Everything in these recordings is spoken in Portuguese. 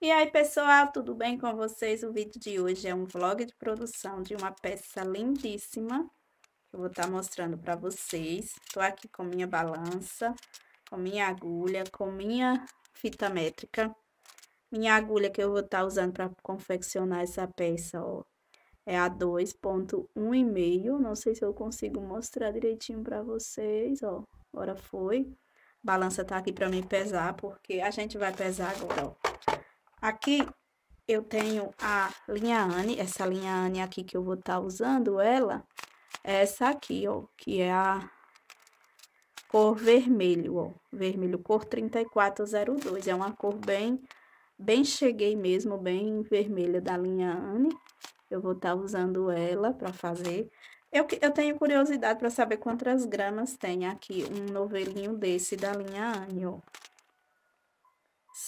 E aí, pessoal, tudo bem com vocês? O vídeo de hoje é um vlog de produção de uma peça lindíssima que eu vou estar tá mostrando para vocês. Estou aqui com minha balança, com minha agulha, com minha fita métrica. Minha agulha que eu vou estar tá usando para confeccionar essa peça, ó, é a 2.1,5. Não sei se eu consigo mostrar direitinho para vocês, ó. Agora foi. A balança tá aqui para me pesar, porque a gente vai pesar agora, ó. Aqui eu tenho a linha Anne, essa linha Anne aqui que eu vou estar tá usando, ela é essa aqui, ó, que é a cor vermelho, ó, vermelho cor 3402, é uma cor bem, bem cheguei mesmo, bem vermelha da linha Anne, eu vou estar tá usando ela para fazer. Eu, eu tenho curiosidade para saber quantas gramas tem aqui um novelinho desse da linha Anne, ó.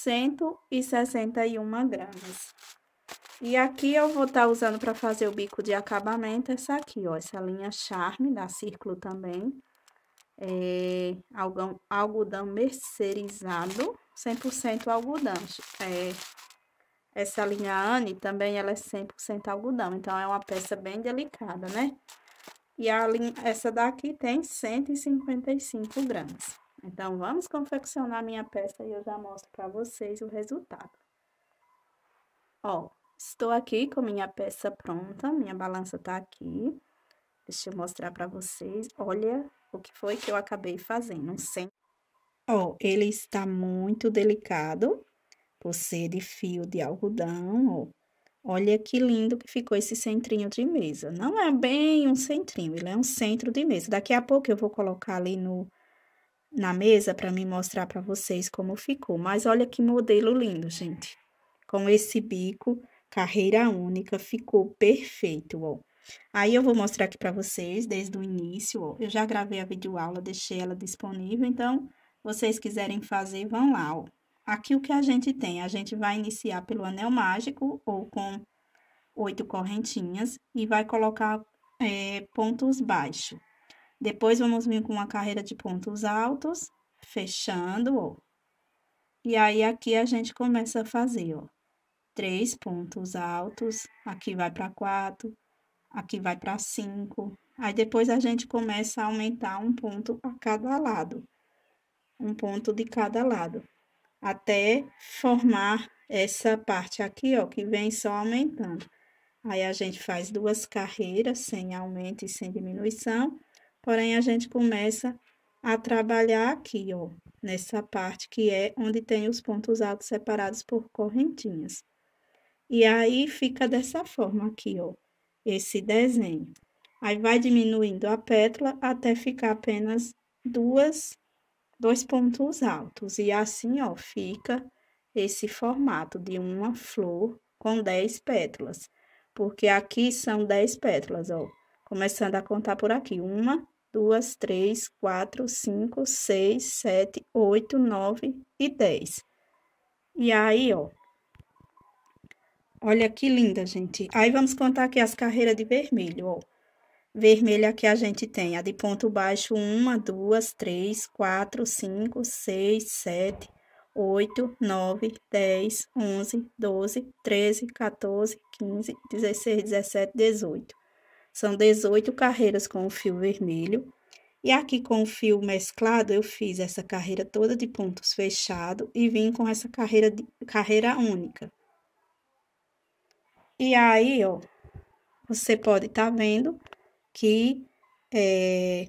161 gramas. E aqui eu vou estar tá usando para fazer o bico de acabamento essa aqui, ó, essa linha Charme da Círculo também. É, algodão, algodão mercerizado, 100% algodão. É, essa linha Anne também ela é 100% algodão, então é uma peça bem delicada, né? E a linha, essa daqui tem 155 gramas. Então, vamos confeccionar minha peça e eu já mostro para vocês o resultado. Ó, estou aqui com minha peça pronta, minha balança tá aqui. Deixa eu mostrar para vocês. Olha o que foi que eu acabei fazendo, um Ó, ele está muito delicado, por ser de fio de algodão, ó. Olha que lindo que ficou esse centrinho de mesa. Não é bem um centrinho, ele é um centro de mesa. Daqui a pouco eu vou colocar ali no na mesa para me mostrar para vocês como ficou. Mas olha que modelo lindo, gente. Com esse bico, carreira única, ficou perfeito, ó. Aí eu vou mostrar aqui para vocês desde o início, ó. Eu já gravei a videoaula, deixei ela disponível, então vocês quiserem fazer, vão lá, ó. Aqui o que a gente tem, a gente vai iniciar pelo anel mágico ou com oito correntinhas e vai colocar é, pontos baixos. Depois, vamos vir com uma carreira de pontos altos, fechando, ó. E aí, aqui a gente começa a fazer, ó. Três pontos altos, aqui vai para quatro, aqui vai para cinco. Aí, depois a gente começa a aumentar um ponto a cada lado. Um ponto de cada lado. Até formar essa parte aqui, ó, que vem só aumentando. Aí, a gente faz duas carreiras, sem aumento e sem diminuição Porém, a gente começa a trabalhar aqui, ó, nessa parte que é onde tem os pontos altos separados por correntinhas. E aí fica dessa forma aqui, ó, esse desenho. Aí vai diminuindo a pétala até ficar apenas duas, dois pontos altos. E assim, ó, fica esse formato de uma flor com 10 pétalas. Porque aqui são 10 pétalas, ó. Começando a contar por aqui. Uma, duas, três, quatro, cinco, seis, sete, oito, nove e dez. E aí, ó. Olha que linda, gente. Aí, vamos contar aqui as carreiras de vermelho, ó. Vermelho aqui a gente tem a de ponto baixo, uma, duas, três, quatro, cinco, seis, sete, oito, nove, dez, onze, doze, treze, quatorze, quinze, dezesseis, dezessete, dezoito. São 18 carreiras com o fio vermelho. E aqui com o fio mesclado, eu fiz essa carreira toda de pontos fechado e vim com essa carreira, de, carreira única. E aí, ó, você pode estar tá vendo que é,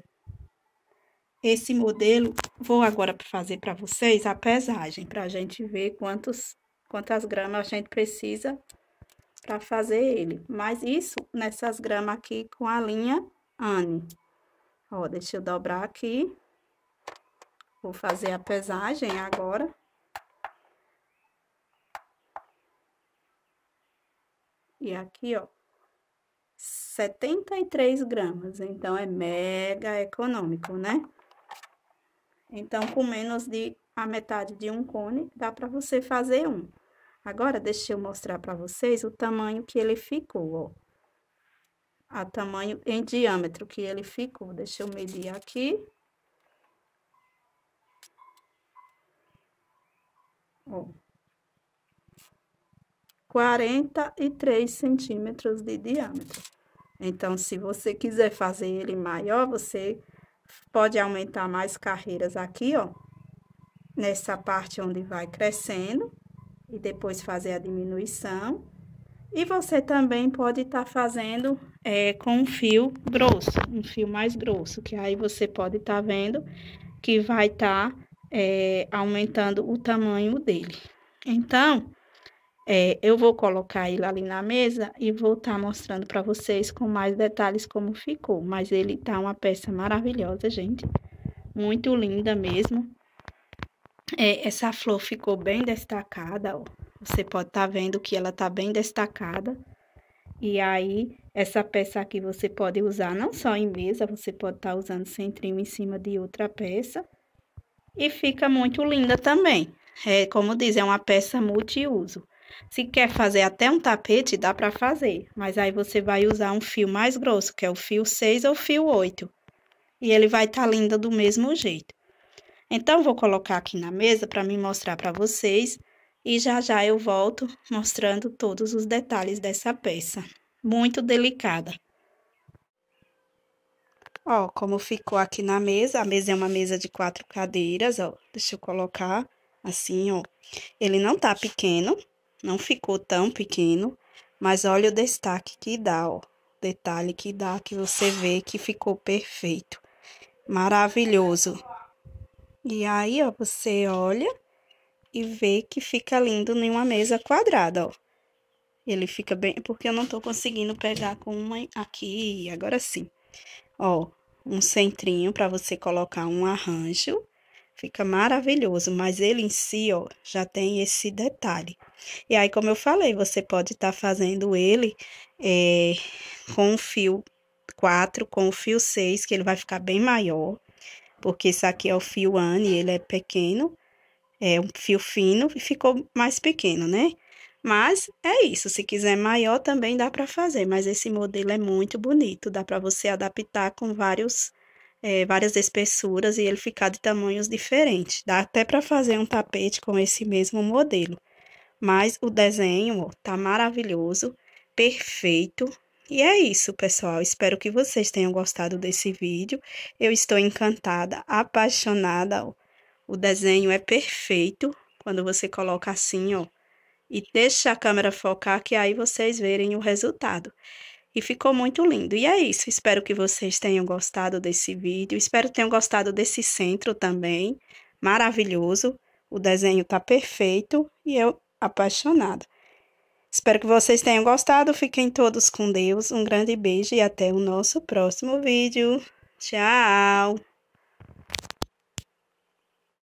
esse modelo, vou agora fazer para vocês a pesagem, para a gente ver quantos, quantas gramas a gente precisa para fazer ele. Mas isso nessas gramas aqui com a linha Anne. Ó, deixa eu dobrar aqui. Vou fazer a pesagem agora. E aqui, ó, 73 gramas. Então, é mega econômico, né? Então, com menos de a metade de um cone, dá para você fazer um. Agora, deixa eu mostrar para vocês o tamanho que ele ficou, ó. A tamanho em diâmetro que ele ficou. Deixa eu medir aqui. Ó. 43 centímetros de diâmetro. Então, se você quiser fazer ele maior, você pode aumentar mais carreiras aqui, ó. Nessa parte onde vai crescendo e depois fazer a diminuição. E você também pode estar tá fazendo é, com um fio grosso, um fio mais grosso, que aí você pode estar tá vendo que vai estar tá, é, aumentando o tamanho dele. Então, é, eu vou colocar ele ali na mesa e vou estar tá mostrando para vocês com mais detalhes como ficou. Mas ele tá uma peça maravilhosa, gente. Muito linda mesmo. É, essa flor ficou bem destacada, ó. Você pode estar tá vendo que ela tá bem destacada. E aí, essa peça aqui você pode usar não só em mesa, você pode estar tá usando sem em cima de outra peça. E fica muito linda também. É, como diz, é uma peça multiuso. Se quer fazer até um tapete, dá para fazer, mas aí você vai usar um fio mais grosso, que é o fio 6 ou fio 8. E ele vai estar tá lindo do mesmo jeito. Então, vou colocar aqui na mesa para me mostrar para vocês e já já eu volto mostrando todos os detalhes dessa peça, muito delicada. Ó, como ficou aqui na mesa, a mesa é uma mesa de quatro cadeiras, ó, deixa eu colocar assim, ó. Ele não tá pequeno, não ficou tão pequeno, mas olha o destaque que dá, ó, detalhe que dá, que você vê que ficou perfeito, maravilhoso. E aí, ó, você olha e vê que fica lindo em uma mesa quadrada, ó. Ele fica bem... Porque eu não tô conseguindo pegar com uma aqui, agora sim. Ó, um centrinho para você colocar um arranjo. Fica maravilhoso, mas ele em si, ó, já tem esse detalhe. E aí, como eu falei, você pode estar tá fazendo ele é, com o fio 4, com o fio 6, que ele vai ficar bem maior porque isso aqui é o fio Anne, ele é pequeno, é um fio fino e ficou mais pequeno, né? Mas é isso, se quiser maior também dá para fazer, mas esse modelo é muito bonito, dá para você adaptar com vários, é, várias espessuras e ele ficar de tamanhos diferentes. Dá até para fazer um tapete com esse mesmo modelo. Mas o desenho ó, tá maravilhoso, perfeito, e é isso, pessoal. Espero que vocês tenham gostado desse vídeo. Eu estou encantada, apaixonada. O desenho é perfeito quando você coloca assim, ó. E deixa a câmera focar, que aí vocês verem o resultado. E ficou muito lindo. E é isso. Espero que vocês tenham gostado desse vídeo. Espero que tenham gostado desse centro também. Maravilhoso. O desenho tá perfeito e eu apaixonada. Espero que vocês tenham gostado. Fiquem todos com Deus. Um grande beijo e até o nosso próximo vídeo. Tchau!